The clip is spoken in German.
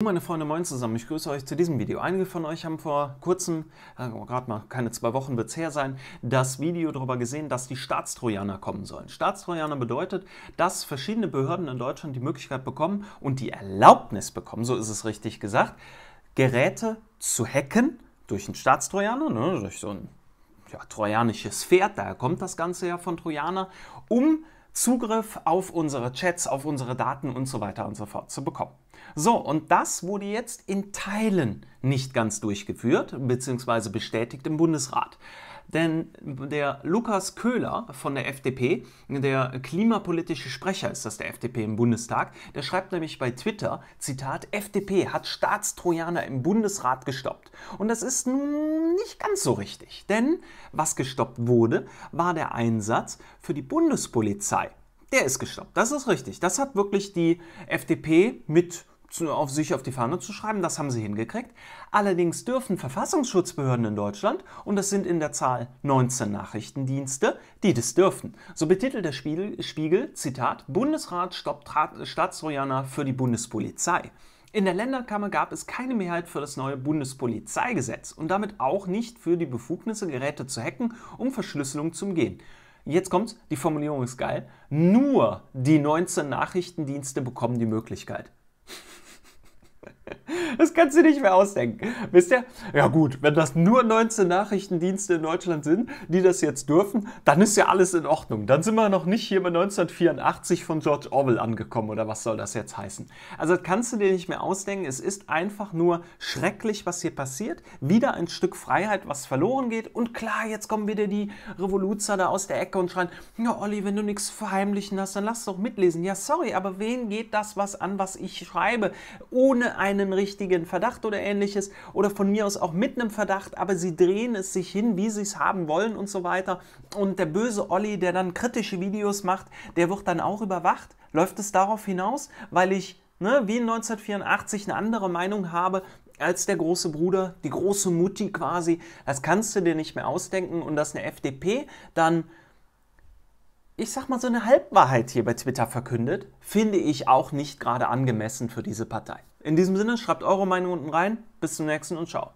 Meine Freunde, moin zusammen, ich grüße euch zu diesem Video. Einige von euch haben vor kurzem, äh, oh gerade mal keine zwei Wochen wird es her sein, das Video darüber gesehen, dass die Staatstrojaner kommen sollen. Staatstrojaner bedeutet, dass verschiedene Behörden in Deutschland die Möglichkeit bekommen und die Erlaubnis bekommen, so ist es richtig gesagt, Geräte zu hacken durch einen Staatstrojaner, ne, durch so ein ja, trojanisches Pferd, daher kommt das Ganze ja von Trojaner, um Zugriff auf unsere Chats, auf unsere Daten und so weiter und so fort zu bekommen. So, und das wurde jetzt in Teilen nicht ganz durchgeführt bzw. bestätigt im Bundesrat. Denn der Lukas Köhler von der FDP, der klimapolitische Sprecher ist das der FDP im Bundestag, der schreibt nämlich bei Twitter, Zitat, FDP hat Staatstrojaner im Bundesrat gestoppt. Und das ist nun nicht ganz so richtig. Denn was gestoppt wurde, war der Einsatz für die Bundespolizei der ist gestoppt. Das ist richtig. Das hat wirklich die FDP mit auf sich auf die Fahne zu schreiben. Das haben sie hingekriegt. Allerdings dürfen Verfassungsschutzbehörden in Deutschland, und das sind in der Zahl 19 Nachrichtendienste, die das dürfen. So betitelt der Spiegel, Spiegel Zitat, Bundesrat stoppt Staatsrojaner für die Bundespolizei. In der Länderkammer gab es keine Mehrheit für das neue Bundespolizeigesetz und damit auch nicht für die Befugnisse, Geräte zu hacken, um Verschlüsselung zu umgehen jetzt kommt's, die Formulierung ist geil, nur die 19 Nachrichtendienste bekommen die Möglichkeit. Das kannst du nicht mehr ausdenken. Wisst ihr? Ja gut, wenn das nur 19 Nachrichtendienste in Deutschland sind, die das jetzt dürfen, dann ist ja alles in Ordnung. Dann sind wir noch nicht hier bei 1984 von George Orwell angekommen oder was soll das jetzt heißen? Also das kannst du dir nicht mehr ausdenken. Es ist einfach nur schrecklich, was hier passiert. Wieder ein Stück Freiheit, was verloren geht. Und klar, jetzt kommen wieder die Revoluzer da aus der Ecke und schreien, ja Olli, wenn du nichts verheimlichen hast, dann lass doch mitlesen. Ja sorry, aber wen geht das was an, was ich schreibe, ohne einen richtigen richtigen Verdacht oder ähnliches oder von mir aus auch mit einem Verdacht, aber sie drehen es sich hin, wie sie es haben wollen und so weiter. Und der böse Olli, der dann kritische Videos macht, der wird dann auch überwacht. Läuft es darauf hinaus, weil ich ne, wie in 1984 eine andere Meinung habe als der große Bruder, die große Mutti quasi? Das kannst du dir nicht mehr ausdenken und dass eine FDP dann ich sag mal, so eine Halbwahrheit hier bei Twitter verkündet, finde ich auch nicht gerade angemessen für diese Partei. In diesem Sinne, schreibt eure Meinung unten rein. Bis zum nächsten und ciao.